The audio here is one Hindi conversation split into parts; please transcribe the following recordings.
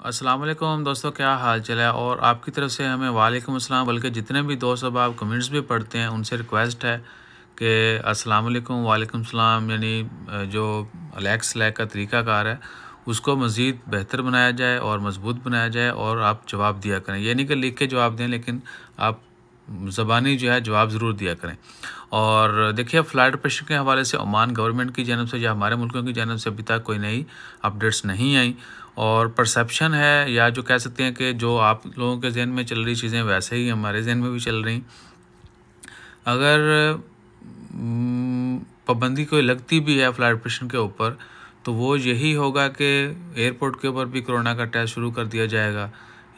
वालेकुम दोस्तों क्या हाल चल है और आपकी तरफ से हमें वालेकुम अस्सलाम बल्कि जितने भी दोस्त अब आप कमेंट्स भी पढ़ते हैं उनसे रिक्वेस्ट है कि अस्सलाम वालेकुम सलाम यानी जो अलैक्स लैक का तरीक़ाकार है उसको मज़ीद बेहतर बनाया जाए और मजबूत बनाया जाए और आप जवाब दिया करें ये नहीं कि लिख के जवाब दें लेकिन आप ज़बानी जो है जवाब ज़रूर दिया करें और देखिए फ्लाइट ऑपरेशन के हवाले से ओमान गवर्नमेंट की जानब से या हमारे मुल्कों की जानब से अभी तक कोई नई अपडेट्स नहीं आई और परसेप्शन है या जो कह सकते हैं कि जो आप लोगों के जहन में चल रही चीज़ें वैसे ही हमारे जहन में भी चल रही अगर पाबंदी कोई लगती भी है फ्लाइट ऑपरेशन के ऊपर तो वो यही होगा कि एयरपोर्ट के ऊपर भी कोरोना का टेस्ट शुरू कर दिया जाएगा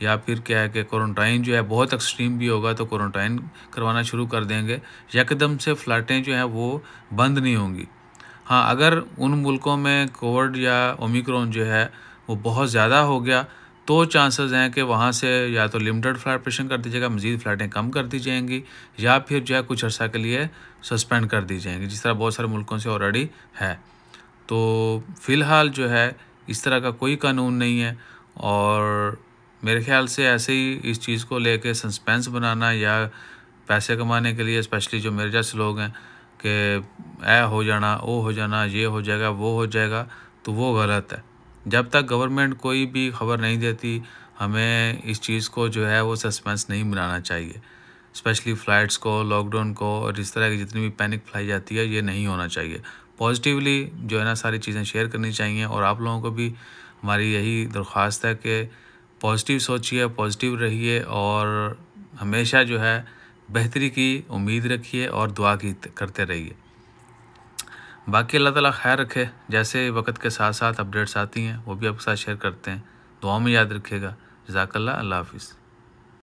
या फिर क्या है कि क्वारंटाइन जो है बहुत एक्सट्रीम भी होगा तो क्वारंटाइन करवाना शुरू कर देंगे यकदम से फ्लाइटें जो हैं वो बंद नहीं होंगी हाँ अगर उन मुल्कों में कोविड या ओमिक्रॉन जो है वो बहुत ज़्यादा हो गया तो चांसेस हैं कि वहाँ से या तो लिमिटेड फ्लाइट पेशन कर दी जाएगा मज़ीद फ़्लाइटें कम कर दी जाएंगी या फिर जो है कुछ अर्सा के लिए सस्पेंड कर दी जाएंगी जिस तरह बहुत सारे मुल्कों से ऑलरेडी है तो फ़िलहाल जो है इस तरह का कोई कानून नहीं है और मेरे ख्याल से ऐसे ही इस चीज़ को लेके सस्पेंस बनाना या पैसे कमाने के लिए स्पेशली जो मेरे जैसे लोग हैं कि ए हो जाना ओ हो जाना ये हो जाएगा वो हो जाएगा तो वो गलत है जब तक गवर्नमेंट कोई भी खबर नहीं देती हमें इस चीज़ को जो है वो सस्पेंस नहीं बनाना चाहिए स्पेशली फ़्लाइट्स को लॉकडाउन को और इस तरह की जितनी भी पैनिक फैलाई जाती है ये नहीं होना चाहिए पॉजिटिवली जो है ना सारी चीज़ें शेयर करनी चाहिए और आप लोगों को भी हमारी यही दरख्वास्त है कि पॉजिटिव सोचिए पॉजिटिव रहिए और हमेशा जो है बेहतरी की उम्मीद रखिए और दुआ की करते रहिए बाकी अल्लाह ताला खैर रखे जैसे वक्त के साथ साथ अपडेट्स आती हैं वो भी आपके साथ शेयर करते हैं दुआ में याद रखिएगा जजाकल्ला अल्लाह हाफिज़